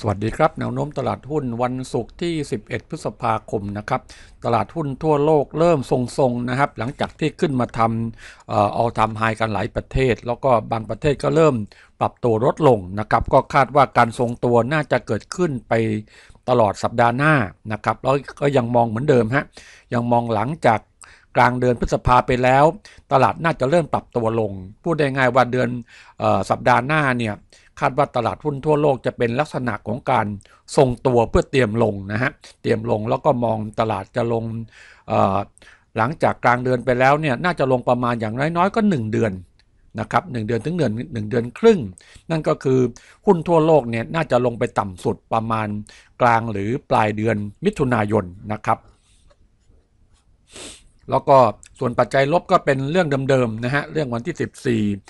สวัสดีครับแนวโน้มตลาดหุ้นวันศุกร์ที่ 11 พฤษภาคมนะครับ ตลาดหุ้นทั่วโลกเริ่มทรงๆนะครับ หลังจากที่ขึ้นมาทำเออเอาทำไฮกันหลายประเทศ แล้วก็บางประเทศก็เริ่มปรับตัวลดลงนะครับ ก็คาดว่าการทรงตัวน่าจะเกิดขึ้นไปตลอดสัปดาห์หน้านะครับแล้วก็ยังมองเหมือนเดิมฮะยังมองหลังจากกลางเดือนพฤษภาไปแล้ว ตลาดน่าจะเริ่มปรับตัวลงพูดได้ง่ายว่าเดือนอสัปดาห์หน้าเนี่ยคาดว่าตลาด หุ้นทั่วโลกจะเป็นลักษณะของการทรงตัวเพื่อเตรียมลง นะฮะ เตรียมลงแล้วก็มองตลาดจะลงหลังจากกลางเดือน ไปแล้วเนี่ยน่าจะลงประมาณอย่างน้อยๆก็ 1 เดือนนะครับหเดือนถึงเดือนหเดือนครึ่ง นั่นก็คือหุ้น ทั่วโลกเนี่ยน่าจะลงไปต่ำสุดประมาณกลางหรือปลายเดือนมิถุนายนนะครับแล้วก็ส่วนปัจจัยลบก็เป็นเรื่องเดิมๆนะฮะเรื่องวันที่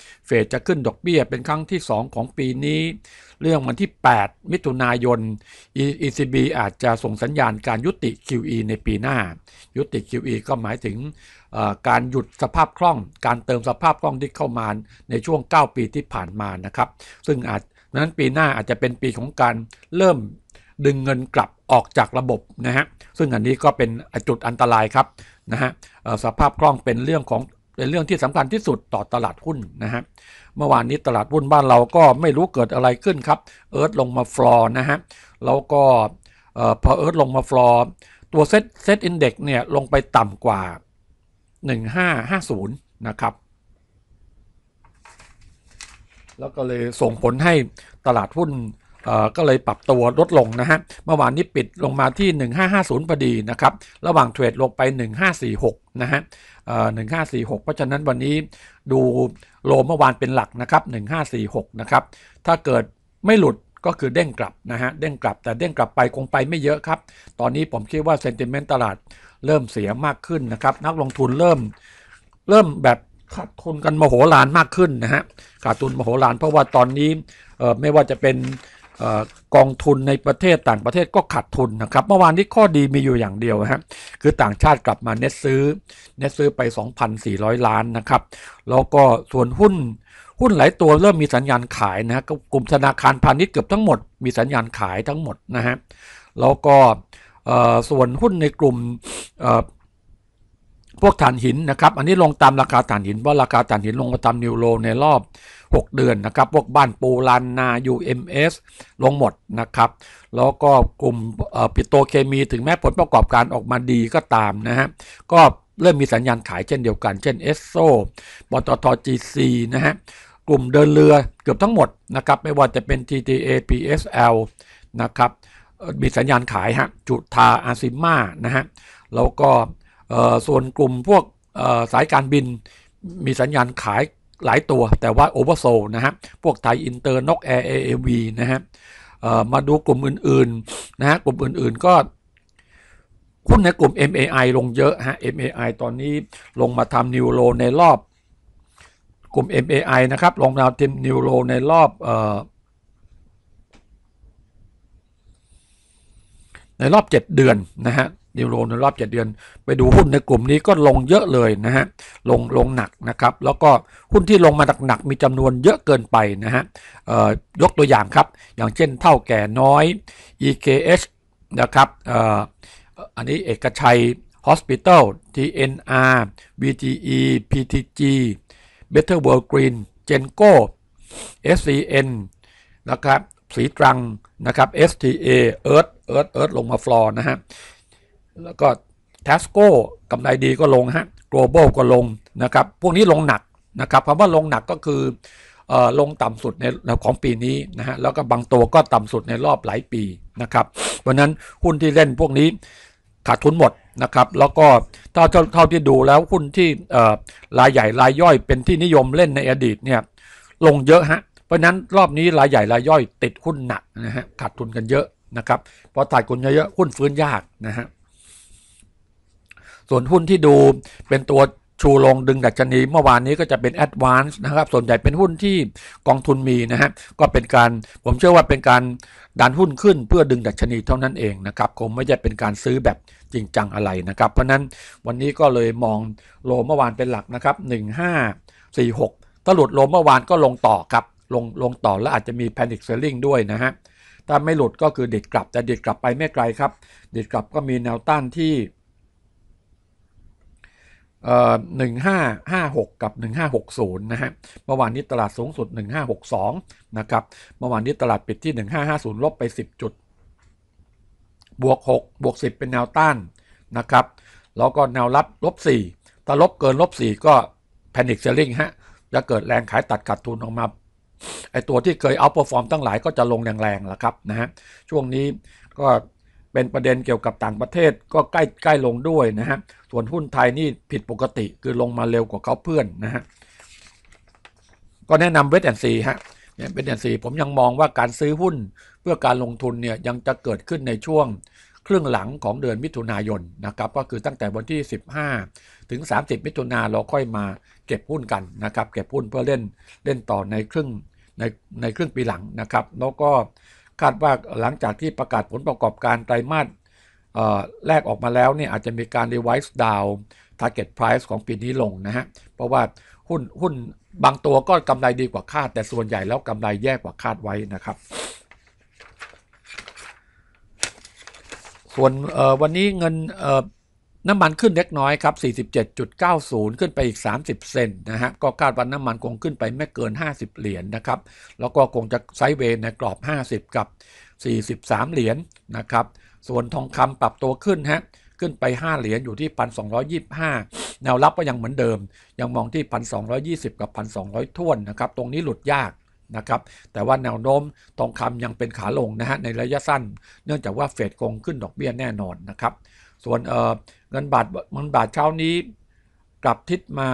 14เฟดจะขึ้นดอกเบี้ยเป็นครั้งที่2 ของปีนี้ เรื่องวันที่ 8 มิถุนายน ECB อาจจะส่งสัญญาณการยุติ QE ในปีหน้า ยุติ QE ก็หมายถึงการหยุดสภาพคล่อง การเติมสภาพคล่องที่เข้ามาในช่วง 9 ปีที่ผ่านมานะครับซึ่งอาจนั้นปีหน้าอาจจะเป็นปีของการเริ่มดึงเงินกลับออกจากระบบ นะฮะซึ่งอันนี้ก็เป็นจุดอันตรายครับนะฮะสภาพคล่องเป็นเรื่องของเป็นเรื่องที่สำคัญที่สุดต่อตลาดหุ้นนะฮะเมื่อวานนี้ตลาดหุ้นบ้านเราก็ไม่รู้เกิดอะไรขึ้นครับเอิร์ธลงมาฟลอร์นะฮะแล้วก็พอเอิร์ธลงมาฟลอร์ตัวเซ็ตเซ็ตอินเด็กซ์เนี่ยลงไปต่ำกว่า 1550 นะครับ แล้วก็เลยส่งผลให้ตลาดหุ้นก็เลยปรับตัวลดลงนะฮะเมื่อวานนี้ปิดลงมาที่ 1550 พอดีนะครับระหว่างเทรดลงไป 1546 นะฮะ1546 เพราะฉะนั้นวันนี้ดูโลเมื่อวานเป็นหลักนะครับ 1546 นะครับถ้าเกิดไม่หลุดก็คือเด้งกลับนะฮะเด้งกลับแต่เด้งกลับไปคงไปไม่เยอะครับ ตอนนี้ผมคิดว่าเซนติเมนต์ตลาดเริ่มเสียมากขึ้นนะครับนักลงทุนเริ่มเริ่มแบบขาดทุนกันมโหฬารมากขึ้นนะฮะขาดทุนมโหฬารเพราะว่าตอนนี้ไม่ว่าจะเป็นกองทุนในประเทศต่างประเทศก็ขาดทุนนะครับ เมื่อวานนี้ข้อดีมีอยู่อย่างเดียวฮะคือต่างชาติกลับมาเน็ตซื้อเน็ตซื้อไป2,400 ล้านนะครับแล้วก็ส่วนหุ้นหุ้นหลายตัวเริ่มมีสัญญาณขายนะกลุ่มธนาคารพาณิชย์เกือบทั้งหมดมีสัญญาณขายทั้งหมดนะฮะแล้วก็ส่วนหุ้นในกลุ่มพวกถ่านหินนะครับ อันนี้ลงตามราคาถ่านหินเพราะราคาถ่านหินลงมาตามนิวโลในรอบ6 เดือน นะครับ พวกบ้านปูลันนา UMS ลงหมดนะครับ แล้วก็กลุ่มปิโตเคมี ถึงแม้ผลประกอบการออกมาดีก็ตามนะฮะ ก็เริ่มมีสัญญาณขายเช่นเดียวกัน เช่นเอสโซบตทจีซีนะฮะ กลุ่มเดินเรือเกือบทั้งหมดนะครับ ไม่ว่าจะเป็น t t a PSL นะครับ มีสัญญาณขายฮะ จุธาอาซิมานะฮะ แล้วก็ส่วนกลุ่มพวกสายการบินมีสัญญาณขายหลายตัวแต่ว่าโอเวอร์โซนะฮะ พวกไทย อินเตอร์นกแอร์เอเอวีนะฮะมาดูกลุ่มอื่นๆนะฮะกลุ่มอื่นๆก็หุ้นในกลุ่ม MAI ลงเยอะฮะ MAI ตอนนี้ลงมาทำนิวโรในรอบกลุ่ม MAI นะครับ ลงมาทำนิวโรในรอบ ในรอบ 7 เดือนนะฮะนิวโรในรอบ7 เดือนไปดูหุ้นในกลุ่มนี้ก็ลงเยอะเลยนะฮะ ลงลงหนักนะครับ แล้วก็หุ้นที่ลงมาหนักๆมีจำนวนเยอะเกินไปนะฮะ ยกตัวอย่างครับ อย่างเช่นเท่าแก่น้อย EKH นะครับอันนี้เอกชัย Hospital TNR BTE PTG Better World Green Genco SCN นะครับสีตรังนะครับ STA Earth Earth Earth ลงมาฟลอร์นะฮะแล้วก็ t a s c o กำไรดีก็ลงฮะ global ก็ลงนะครับ พวกนี้ลงหนักนะครับคำว่าลงหนักก็คือลงต่ำสุดในของปีนี้นะฮะ แล้วก็บางตัวก็ต่ำสุดในรอบหลายปีนะครับ เพราะนั้นหุ้นที่เล่นพวกนี้ขาดทุนหมดนะครับ แล้วก็เท่าเท่าที่ดูแล้วหุ้นที่รายใหญ่รายย่อยเป็นที่นิยมเล่นในอดีตเนี่ยลงเยอะฮะ เพราะนั้นรอบนี้รายใหญ่รายย่อย ติดหุ้นหนักนะฮะ ขาดทุนกันเยอะนะครับพอตัดคนเยอะๆหุ้นฟื้นยากนะฮะส่วนหุ้นที่ดูเป็นตัวชูลงดึงดัชนีเมื่อวานนี้ก็จะเป็นแอดวานซ์นะครับส่วนใหญ่เป็นหุ้นที่กองทุนมีนะฮะก็เป็นการผมเชื่อว่าเป็นการดันหุ้นขึ้นเพื่อดึงดัชนีเท่านั้นเองนะครับคงไม่ใช่เป็นการซื้อแบบจริงจังอะไรนะครับ เพราะนั้นวันนี้ก็เลยมองโลเมื่อวานเป็นหลักนะครับ1546ถ้าหลุดโลเมื่อวานก็ลงต่อครับลงลงต่อและอาจจะมีแพนิคเซลลิงด้วยนะฮะถ้าไม่หลุดก็คือเด็ดกลับ แต่เด็ดกลับไปไม่ไกลครับเด็ดกลับก็มีแนวต้านที่หนึ่งห้าห้าหกกับหนึ่งห้าหกศูนย์นะฮะ เมื่อวานนี้ตลาดสูงสุดหนึ่งห้าหกสองนะครับ เมื่อวานนี้ตลาดปิดที่หนึ่งห้าห้าศูนย์ลบไปสิบจุด บวกหกบวกสิบเป็นแนวต้าน นะครับ แล้วก็แนวรับลบสี่ถ้าลบเกินลบสี่ก็แพนิคเซลลิงฮะ จะเกิดแรงขายตัดขาดทุนออกมา ไอตัวที่เคยเอาเปอร์ฟอร์มตั้งหลายก็จะลงแรงๆแล้วครับ นะฮะ ช่วงนี้ก็เป็นประเด็นเกี่ยวกับต่างประเทศก็ใกล้ใกล้ลงด้วยนะฮะ ส่วนหุ้นไทยนี่ผิดปกติคือลงมาเร็วกว่าเขาเพื่อนนะฮะ ก็แนะนำเวทแอนซีฮะเนี่ยเวทแอนซีผมยังมองว่าการซื้อหุ้นเพื่อการลงทุนเนี่ยยังจะเกิดขึ้นในช่วงครึ่งหลังของเดือนมิถุนายนนะครับ ก็คือตั้งแต่วันที่ 15 ถึง 30 มิถุนาเราค่อยมาเก็บหุ้นกันนะครับเก็บหุ้นเพื่อเล่นเล่นต่อในครึ่งในในครึ่งปีหลังนะครับแล้วก็คาดว่าหลังจากที่ประกาศผลประกอบการไตรมาสแรกออกมาแล้วเนี่ยอาจจะมีการ revise down target price ของปีนี้ลงนะฮะเพราะว่าหุ้น หุ้นบางตัวก็กำไรดีกว่าคาด แต่ส่วนใหญ่แล้วกำไรแย่กว่าคาดไว้นะครับ ส่วนวันนี้เงินน้ำมันขึ้นเล็กน้อยครับ 47.90 ขึ้นไปอีก 30 เซนนะฮะก็คาดว่าน้ำมันคงขึ้นไปไม่เกิน 50 เหรียญนนะครับ แล้วก็คงจะไซด์เวย์ในกรอบ 50 กับ 43 เหรียญนนะครับ ส่วนทองคำปรับตัวขึ้นฮะ ขึ้นไป 5 เหรียญอยู่ที่ 1,225 แนวรับก็ยังเหมือนเดิม ยังมองที่ 1,220 กับ 1,200ท่วนนะครับ ตรงนี้หลุดยากนะครับ แต่ว่าแนวโน้มทองคำยังเป็นขาลงนะฮะในระยะสั้น เนื่องจากว่าเฟดคงขึ้นดอกเบี้ยแน่นอนนะครับส่วนเงินบาทเงินบาทเช้านี้กลับทิศมา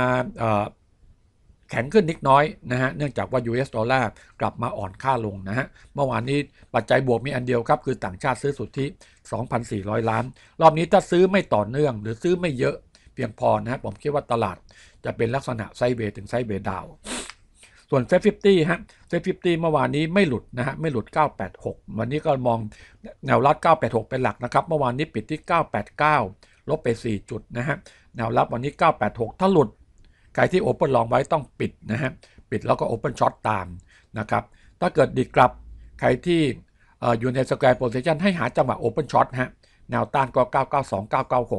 แข็งขึ้นนิดน้อยนะฮะเนื่องจากว่า US ดอลลาร์กลับมาอ่อนค่าลงนะฮะเมื่อวานนี้ปัจจัยบวกมีอันเดียวครับ คือต่างชาติซื้อสุทธิ 2,400 ล้าน รอบนี้ถ้าซื้อไม่ต่อเนื่องหรือซื้อไม่เยอะเพียงพอนะฮะผมคิดว่าตลาดจะเป็นลักษณะไซเบถึงไซเบดาวส่วนเซฟฟิฟตี้ฮะเซฟฟิฟตี้เมื่อวานนี้ไม่หลุดนะฮะไม่หลุด 986 วันนี้ก็มองแนวรับ 986 เป็นหลักนะครับ เมื่อวานนี้ปิดที่ 989 ลบไป 4 จุดนะฮะ แนวรับวันนี้ 986 ถ้าหลุด ใครที่โอเปิลลองไว้ต้องปิดนะฮะ ปิดแล้วก็โอเปิลช็อตตามนะครับ ถ้าเกิดดีกลับ ใครที่อยู่ในสแควร์โพซิชันให้หาจังหวะโอเปิลช็อตฮะ แนวต้านก็ 992 996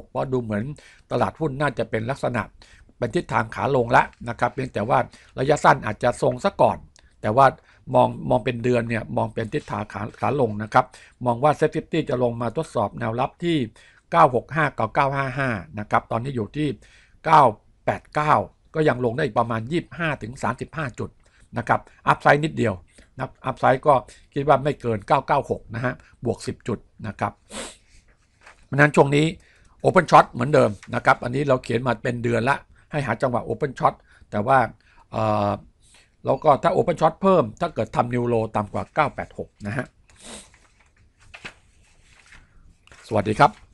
เพราะดูเหมือนตลาดหุ้นน่าจะเป็นลักษณะเป็นทิศทางขาลงแล้วนะครับเพียงแต่ว่าระยะสั้นอาจจะทรงซะก่อน แต่ว่ามองมองเป็นเดือนเนี่ยมองเป็นทิศทางขาขาลงนะครับ มองว่าเซฟตี้จะลงมาทดสอบแนวรับที่ 965กับ955 นะครับตอนนี้อยู่ที่ 989 ก็ยังลงได้อีกประมาณ 25-35 จุดนะครับอัพไซด์นิดเดียวนะอัพไซด์ก็คิดว่าไม่เกิน 996 นะฮะบวก 10 จุดนะครับเพราะนั้นช่วงนี้ Open Shot เหมือนเดิมนะครับอันนี้เราเขียนมาเป็นเดือนละให้หาจังหวะ Open Shot แต่ว่าแล้วก็ ถ้า Open Shot เพิ่ม ถ้าเกิดทำนิวโรต่ำกว่า 986 นะฮะ สวัสดีครับ